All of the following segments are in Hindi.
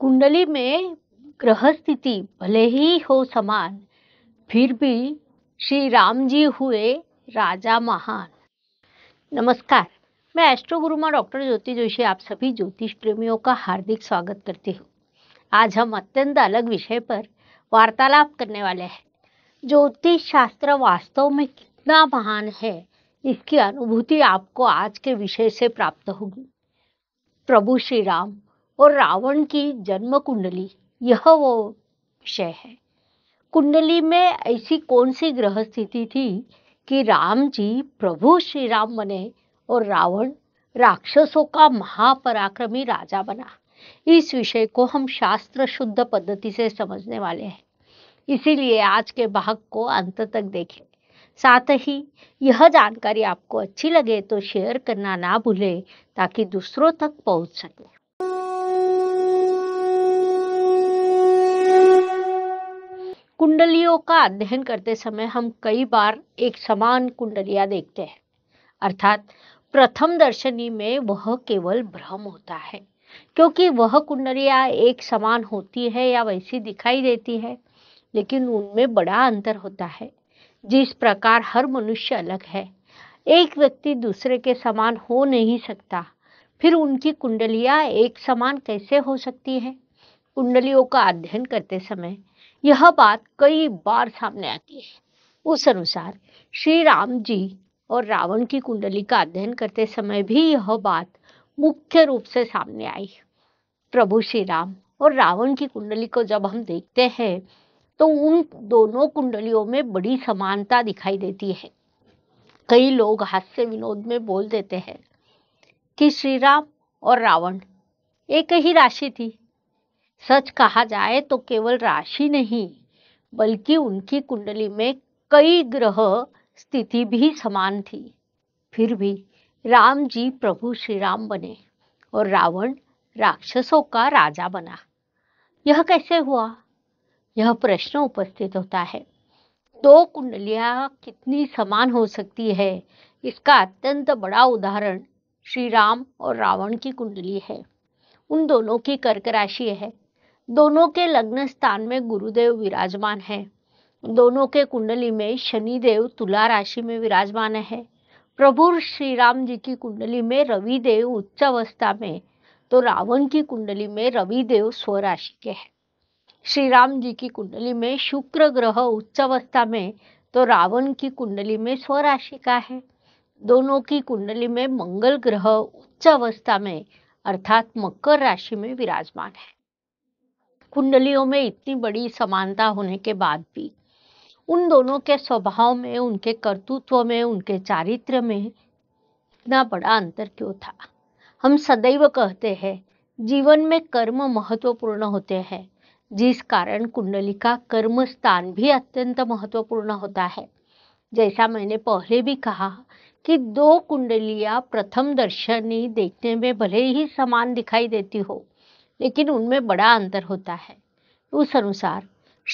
कुंडली में ग्रह स्थिति भले ही हो समान फिर भी श्री राम जी हुए राजा महान नमस्कार मैं एस्ट्रो गुरुमा डॉक्टर ज्योति जोशी आप सभी ज्योतिष प्रेमियों का हार्दिक स्वागत करती हूँ आज हम अत्यंत अलग विषय पर वार्तालाप करने वाले हैं ज्योतिष शास्त्र वास्तव में कितना महान है इसकी अनुभूति आपको आज के विषय से प्राप्त होगी प्रभु श्री राम और रावण की जन्म कुंडली यह वो विषय है कुंडली में ऐसी कौन सी ग्रह स्थिति थी कि राम जी प्रभु श्री राम बने और रावण राक्षसों का महापराक्रमी राजा बना इस विषय को हम शास्त्र शुद्ध पद्धति से समझने वाले हैं इसीलिए आज के भाग को अंत तक देखें साथ ही यह जानकारी आपको अच्छी लगे तो शेयर करना ना भूलें ताकि दूसरों तक पहुंच सके कुंडलियों का अध्ययन करते समय हम कई बार एक समान कुंडलियां देखते हैं अर्थात प्रथम दर्शनी में वह केवल भ्रम होता है क्योंकि वह कुंडलियां एक समान होती है या वैसी दिखाई देती है लेकिन उनमें बड़ा अंतर होता है जिस प्रकार हर मनुष्य अलग है एक व्यक्ति दूसरे के समान हो नहीं सकता फिर उनकी कुंडलियां एक समान कैसे हो सकती हैं कुंडलियों का अध्ययन करते समय यह बात कई बार सामने आती है उस अनुसार श्री राम जी और रावण की कुंडली का अध्ययन करते समय भी यह बात मुख्य रूप से सामने आई प्रभु श्री राम और रावण की कुंडली को जब हम देखते हैं तो उन दोनों कुंडलियों में बड़ी समानता दिखाई देती है कई लोग हास्य विनोद में बोल देते हैं कि श्री राम और रावण एक ही राशि थी सच कहा जाए तो केवल राशि नहीं बल्कि उनकी कुंडली में कई ग्रह स्थिति भी समान थी फिर भी राम जी प्रभु श्री राम बने और रावण राक्षसों का राजा बना यह कैसे हुआ यह प्रश्न उपस्थित होता है दो कुंडलियाँ कितनी समान हो सकती है इसका अत्यंत बड़ा उदाहरण श्री राम और रावण की कुंडली है उन दोनों की कर्क राशि है दोनों के लग्न स्थान में गुरुदेव विराजमान है दोनों के कुंडली में शनिदेव तुला राशि में विराजमान है प्रभु श्री राम जी की कुंडली में रवि देव उच्च अवस्था में तो रावण की कुंडली में रवि देव स्वराशि के हैं श्री राम जी की कुंडली में शुक्र ग्रह उच्च अवस्था में तो रावण की कुंडली में स्वराशि का है दोनों की कुंडली में मंगल ग्रह उच्च अवस्था में अर्थात मकर राशि में विराजमान है कुंडलियों में इतनी बड़ी समानता होने के बाद भी उन दोनों के स्वभाव में उनके कर्तृत्व में उनके चारित्र में इतना बड़ा अंतर क्यों था हम सदैव कहते हैं जीवन में कर्म महत्वपूर्ण होते हैं जिस कारण कुंडली का कर्म स्थान भी अत्यंत महत्वपूर्ण होता है जैसा मैंने पहले भी कहा कि दो कुंडलियाँ प्रथम दर्शनी देखने में भले ही समान दिखाई देती हो लेकिन उनमें बड़ा अंतर होता है उस अनुसार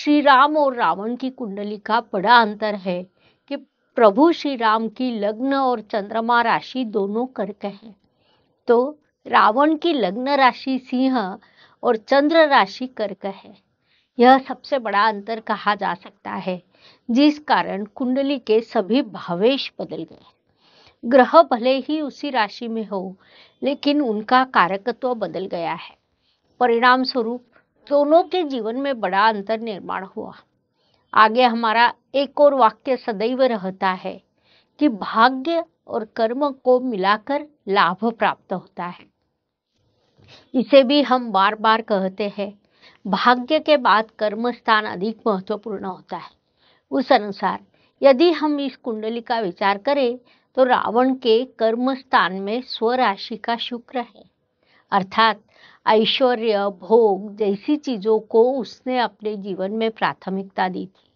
श्री राम और रावण की कुंडली का बड़ा अंतर है कि प्रभु श्री राम की लग्न और चंद्रमा राशि दोनों कर्क हैं तो रावण की लग्न राशि सिंह और चंद्र राशि कर्क है यह सबसे बड़ा अंतर कहा जा सकता है जिस कारण कुंडली के सभी भावेश बदल गए ग्रह भले ही उसी राशि में हो लेकिन उनका कारकत्व बदल गया है परिणाम स्वरूप दोनों के जीवन में बड़ा अंतर निर्माण हुआ आगे हमारा एक और वाक्य सदैव रहता है कि भाग्य और कर्म को मिलाकर लाभ प्राप्त होता है इसे भी हम बार बार कहते हैं भाग्य के बाद कर्म स्थान अधिक महत्वपूर्ण होता है उस अनुसार यदि हम इस कुंडली का विचार करें तो रावण के कर्म स्थान में स्वराशि का शुक्र है अर्थात ऐश्वर्य भोग जैसी चीज़ों को उसने अपने जीवन में प्राथमिकता दी थी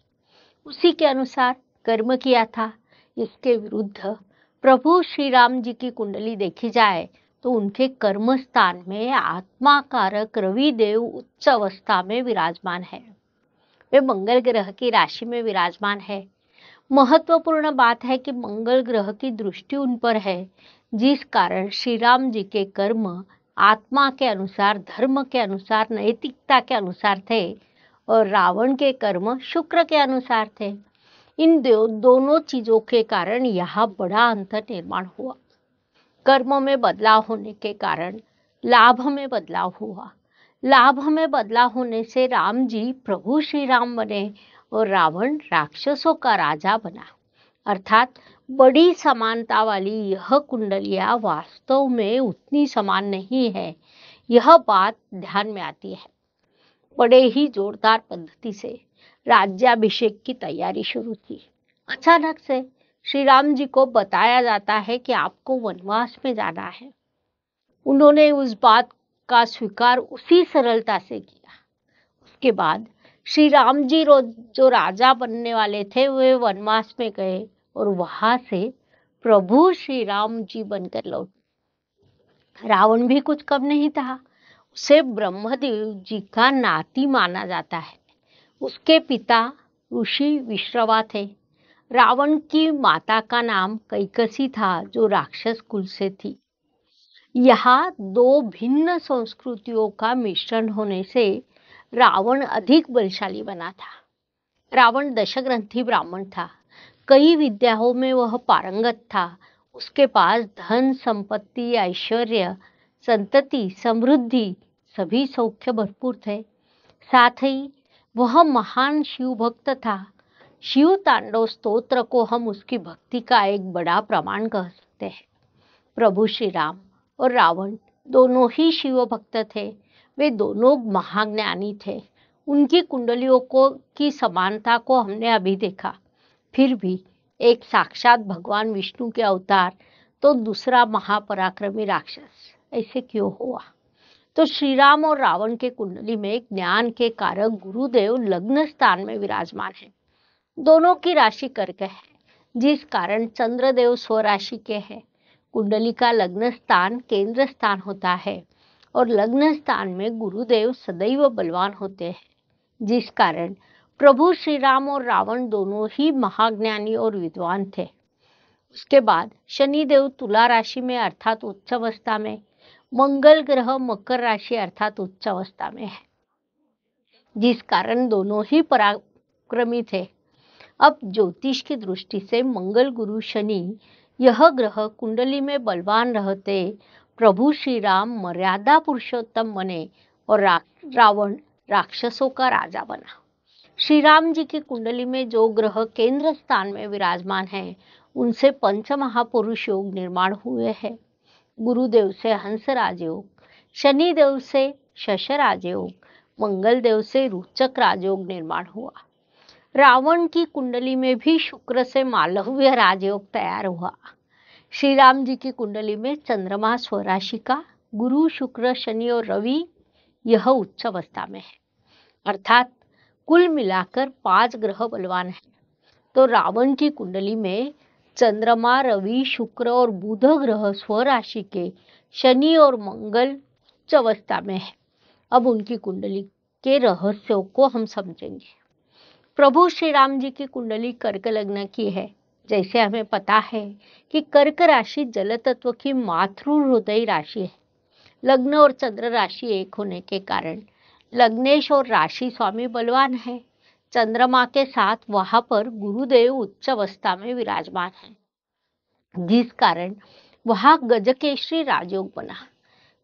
उसी के अनुसार कर्म किया था इसके विरुद्ध प्रभु श्री राम जी की कुंडली देखी जाए तो उनके कर्म स्थान में आत्मा कारक रविदेव उच्च अवस्था में विराजमान है वे मंगल ग्रह की राशि में विराजमान है महत्वपूर्ण बात है कि मंगल ग्रह की दृष्टि उन पर है जिस कारण श्री राम जी के कर्म आत्मा के अनुसार धर्म के अनुसार नैतिकता के अनुसार थे और रावण के कर्म शुक्र के अनुसार थे इन दोनों चीज़ों के कारण यहाँ बड़ा अंतर निर्माण हुआ कर्म में बदलाव होने के कारण लाभ में बदलाव हुआ लाभ में बदलाव होने से राम जी प्रभु श्री राम बने और रावण राक्षसों का राजा बना अर्थात बड़ी समानता वाली यह कुंडलियाँ वास्तव में उतनी समान नहीं है यह बात ध्यान में आती है बड़े ही जोरदार पद्धति से राज्याभिषेक की तैयारी शुरू की अचानक से श्री राम जी को बताया जाता है कि आपको वनवास में जाना है उन्होंने उस बात का स्वीकार उसी सरलता से किया उसके बाद श्री राम जी जो राजा बनने वाले थे वे वनवास में गए और वहां से प्रभु श्री राम जी बनकर लौट रावण भी कुछ कम नहीं था उसे ब्रह्मदेव जी का नाती माना जाता है उसके पिता ऋषि विश्रवा थे रावण की माता का नाम कैकसी था जो राक्षस कुल से थी यहाँ दो भिन्न संस्कृतियों का मिश्रण होने से रावण अधिक बलशाली बना था रावण दशग्रंथी ब्राह्मण था कई विद्याओं में वह पारंगत था उसके पास धन संपत्ति ऐश्वर्य संतति समृद्धि सभी सौख्य भरपूर थे साथ ही वह महान शिव भक्त था शिव तांडव स्तोत्र को हम उसकी भक्ति का एक बड़ा प्रमाण कह सकते हैं प्रभु श्री राम और रावण दोनों ही शिव भक्त थे वे दोनों महाज्ञानी थे उनकी कुंडलियों को की समानता को हमने अभी देखा फिर भी एक साक्षात भगवान विष्णु के अवतार तो दूसरा महापराक्रमी राक्षस ऐसे क्यों हुआ तो श्री राम और रावण के कुंडली में ज्ञान के कारक गुरुदेव लग्न स्थान में विराजमान है दोनों की राशि कर्क है जिस कारण चंद्रदेव स्वराशि के हैं कुंडली का लग्न स्थान केंद्र स्थान होता है और लग्न स्थान में गुरुदेव सदैव बलवान होते हैं जिस कारण प्रभु श्री राम और रावण दोनों ही महाज्ञानी और विद्वान थे उसके बाद शनिदेव तुला राशि में अर्थात उच्च अवस्था में मंगल ग्रह मकर राशि अर्थात उच्च अवस्था में है जिस कारण दोनों ही पराक्रमी थे अब ज्योतिष की दृष्टि से मंगल गुरु शनि यह ग्रह कुंडली में बलवान रहते प्रभु श्री राम मर्यादा पुरुषोत्तम बने और रावण राक्षसों का राजा बना श्री राम जी की कुंडली में जो ग्रह केंद्र स्थान में विराजमान है उनसे पंच महापुरुष योग निर्माण हुए हैं गुरुदेव से हंस राजयोग शनिदेव से शश राजयोग मंगल देव से रुचक राजयोग निर्माण हुआ रावण की कुंडली में भी शुक्र से मालव्य राजयोग तैयार हुआ श्री राम जी की कुंडली में चंद्रमा स्वराशि का गुरु शुक्र शनि और रवि यह उच्च अवस्था में है अर्थात कुल मिलाकर पांच ग्रह बलवान है तो रावण की कुंडली में चंद्रमा रवि शुक्र और बुध ग्रह स्वराशि के शनि और मंगल चवस्था में है अब उनकी कुंडली के रहस्यों को हम समझेंगे प्रभु श्री राम जी की कुंडली कर्क लग्न की है जैसे हमें पता है कि कर्क राशि जल तत्व की मातृ हृदय राशि है लग्न और चंद्र राशि एक होने के कारण लग्नेश और राशि स्वामी बलवान है चंद्रमा के साथ वहां पर गुरुदेव उच्च अवस्था में विराजमान है जिस कारण वहाँ गजकेश्री राजयोग बना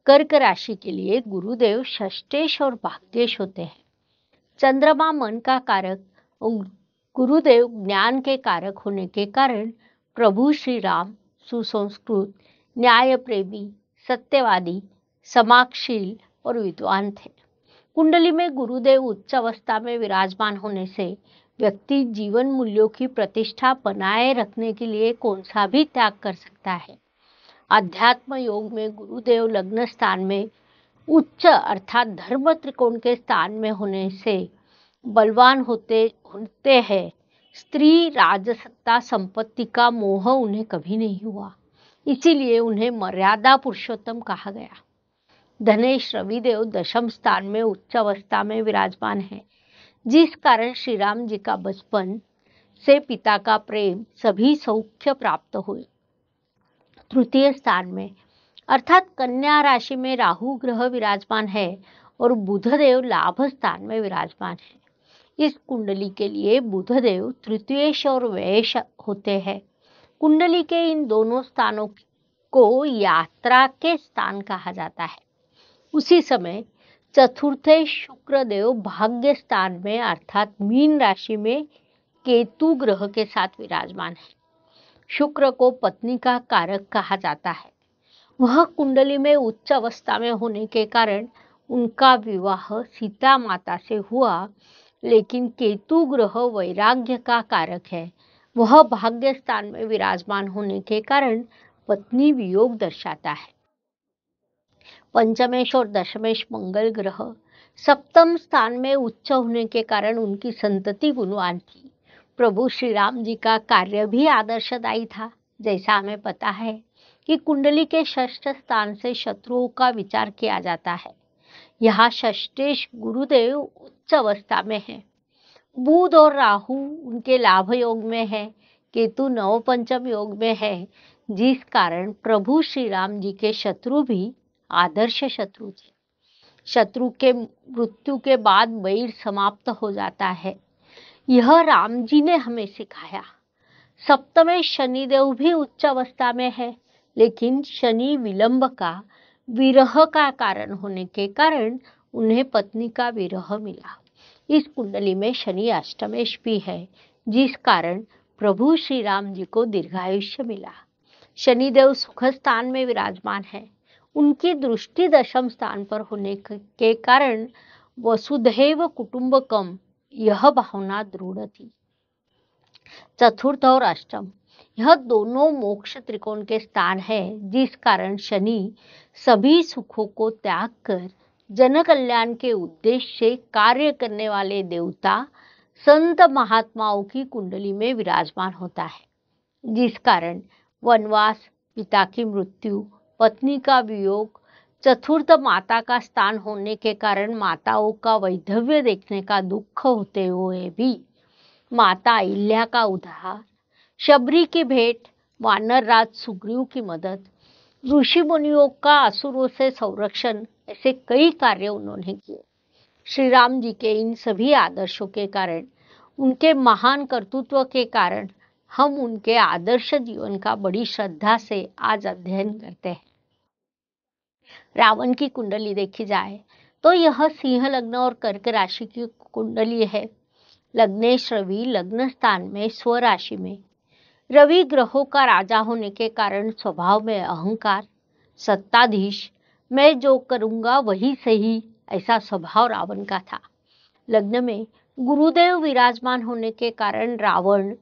कर्क राशि के लिए गुरुदेव षष्टेश और भाग्येश होते हैं चंद्रमा मन का कारक गुरुदेव ज्ञान के कारक होने के कारण प्रभु श्री राम सुसंस्कृत न्याय प्रेमी सत्यवादी समाक्षशील और विद्वान थे कुंडली में गुरुदेव उच्च अवस्था में विराजमान होने से व्यक्ति जीवन मूल्यों की प्रतिष्ठा बनाए रखने के लिए कौन सा भी त्याग कर सकता है अध्यात्म योग में गुरुदेव लग्न स्थान में उच्च अर्थात धर्म त्रिकोण के स्थान में होने से बलवान होते होते हैं स्त्री राजसत्ता संपत्ति का मोह उन्हें कभी नहीं हुआ इसीलिए उन्हें मर्यादा पुरुषोत्तम कहा गया धनेश रविदेव दशम स्थान में उच्च अवस्था में विराजमान है जिस कारण श्री राम जी का बचपन से पिता का प्रेम सभी सौख्य प्राप्त हुए तृतीय स्थान में अर्थात कन्या राशि में राहु ग्रह विराजमान है और बुधदेव लाभ स्थान में विराजमान है इस कुंडली के लिए बुधदेव तृतीयश और वैश होते हैं कुंडली के इन दोनों स्थानों को यात्रा के स्थान कहा जाता है उसी समय चतुर्थे शुक्रदेव भाग्य स्थान में अर्थात मीन राशि में केतु ग्रह के साथ विराजमान है शुक्र को पत्नी का कारक कहा जाता है वह कुंडली में उच्च अवस्था में होने के कारण उनका विवाह सीता माता से हुआ लेकिन केतु ग्रह वैराग्य का कारक है वह भाग्य स्थान में विराजमान होने के कारण पत्नी वियोग दर्शाता है पंचमेश और दशमेश मंगल ग्रह सप्तम स्थान में उच्च होने के कारण उनकी संतति गुणवान थी प्रभु श्री राम जी का कार्य भी आदर्शदायी था जैसा हमें पता है कि कुंडली के षष्ठ स्थान से शत्रुओं का विचार किया जाता है यहाँ षष्टेश गुरुदेव उच्च अवस्था में है बुध और राहु उनके लाभ योग में है केतु नवपंचम योग में है जिस कारण प्रभु श्री राम जी के शत्रु भी आदर्श शत्रु थे शत्रु के मृत्यु के बाद वैर समाप्त हो जाता है यह राम जी ने हमें सिखाया सप्तमे शनिदेव भी उच्च अवस्था में है लेकिन शनि विलंब का विरह का कारण होने के कारण उन्हें पत्नी का विरह मिला इस कुंडली में शनि अष्टमेश भी है जिस कारण प्रभु श्री राम जी को दीर्घायुष्य मिला शनिदेव सुख स्थान में विराजमान है उनकी दृष्टि दशम स्थान पर होने के कारण वसुधैव कुटुंबकम यह भावना दृढ़ थी चतुर्थ और अष्टम यह दोनों मोक्ष त्रिकोण के स्थान है जिस कारण शनि सभी सुखों को त्याग कर जन कल्याण के उद्देश्य से कार्य करने वाले देवता संत महात्माओं की कुंडली में विराजमान होता है जिस कारण वनवास पिता की मृत्यु पत्नी का वियोग चतुर्थ माता का स्थान होने के कारण माताओं का वैधव्य देखने का दुख होते हुए भी माता अहिल्या का उदाहरण शबरी की भेंट वानर राज सुग्रीव की मदद ऋषि मुनियों का असुरों से संरक्षण ऐसे कई कार्य उन्होंने किए श्री राम जी के इन सभी आदर्शों के कारण उनके महान कर्तृत्व के कारण हम उनके आदर्श जीवन का बड़ी श्रद्धा से आज अध्ययन करते हैं रावण की कुंडली देखी जाए तो यह सिंह लग्न और कर्क राशि की कुंडली है लग्नेश रवि लग्न स्थान में स्व राशि में रवि ग्रहों का राजा होने के कारण स्वभाव में अहंकार सत्ताधीश मैं जो करूंगा वही सही ऐसा स्वभाव रावण का था लग्न में गुरुदेव विराजमान होने के कारण रावण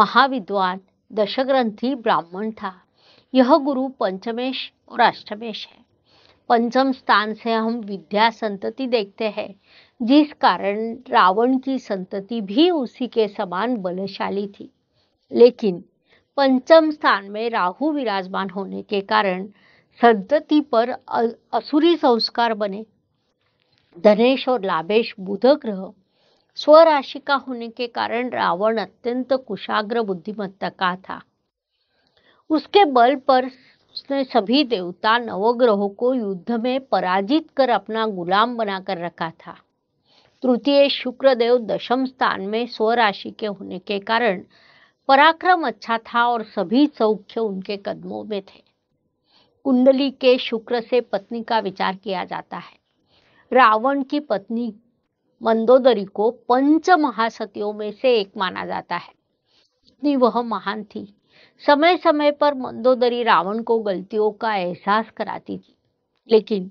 महाविद्वान दशग्रंथी ब्राह्मण था यह गुरु पंचमेश और अष्टमेश है पंचम स्थान से हम विद्या संतति देखते हैं जिस कारण रावण की संतति भी उसी के समान बलशाली थी लेकिन पंचम स्थान में राहु विराजमान होने के कारण संतति पर असुरी संस्कार बने धनेश और लाभेश बुध ग्रह स्वराशि का होने के कारण रावण अत्यंत कुशाग्र बुद्धिमत्ता का था उसके बल पर उसने सभी देवता नवग्रहों को युद्ध में पराजित कर अपना गुलाम बनाकर रखा था तृतीय शुक्रदेव दशम स्थान में स्वराशि के होने के कारण पराक्रम अच्छा था और सभी सौख्य उनके कदमों में थे कुंडली के शुक्र से पत्नी का विचार किया जाता है रावण की पत्नी मंदोदरी को पंच महासतियों में से एक माना जाता है वह महान थी समय समय पर मंदोदरी रावण को गलतियों का एहसास कराती थी लेकिन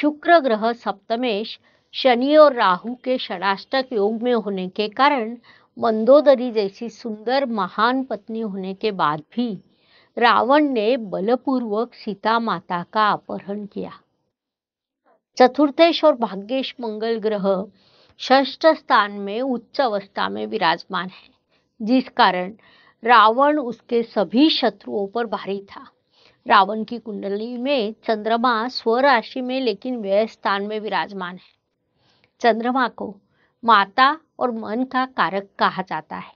शुक्र ग्रह सप्तमेश शनि और राहु के षडाष्टक योग में होने के कारण मंदोदरी जैसी सुंदर महान पत्नी होने के बाद भी रावण ने बलपूर्वक सीता माता का अपहरण किया चतुर्थेश और भाग्येश मंगल ग्रह ष्ठ स्थान में उच्च अवस्था में विराजमान है जिस कारण रावण उसके सभी शत्रुओं पर भारी था रावण की कुंडली में चंद्रमा स्वराशि में लेकिन व्यय स्थान में विराजमान है चंद्रमा को माता और मन का कारक कहा जाता है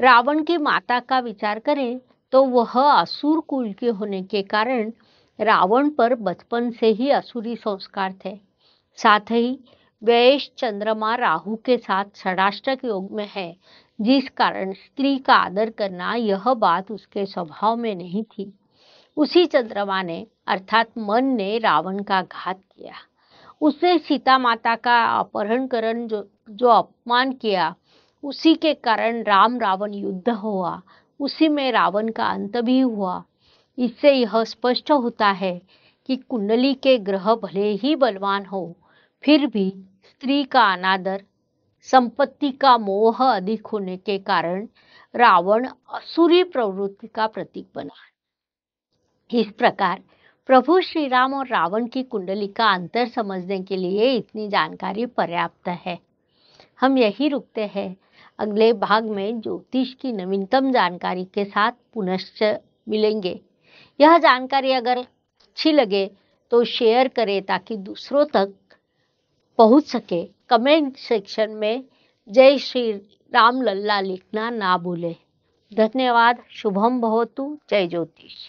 रावण की माता का विचार करें तो वह असुर कुल के होने के कारण रावण पर बचपन से ही असुरी संस्कार थे साथ ही वैश चंद्रमा राहु के साथ षडाष्टक योग में है जिस कारण स्त्री का आदर करना यह बात उसके स्वभाव में नहीं थी उसी चंद्रमा ने अर्थात मन ने रावण का घात किया उसने सीता माता का अपहरण करण जो जो अपमान किया उसी के कारण राम रावण युद्ध हुआ उसी में रावण का अंत भी हुआ इससे यह स्पष्ट होता है कि कुंडली के ग्रह भले ही बलवान हो फिर भी स्त्री का अनादर संपत्ति का मोह अधिक होने के कारण रावण असुरी प्रवृत्ति का प्रतीक बना इस प्रकार प्रभु श्री राम और रावण की कुंडली का अंतर समझने के लिए इतनी जानकारी पर्याप्त है हम यही रुकते हैं अगले भाग में ज्योतिष की नवीनतम जानकारी के साथ पुनश्च मिलेंगे यह जानकारी अगर अच्छी लगे तो शेयर करें ताकि दूसरों तक पहुंच सके कमेंट सेक्शन में जय श्री राम लल्ला लिखना ना भूलें धन्यवाद शुभम भवतु जय ज्योतिष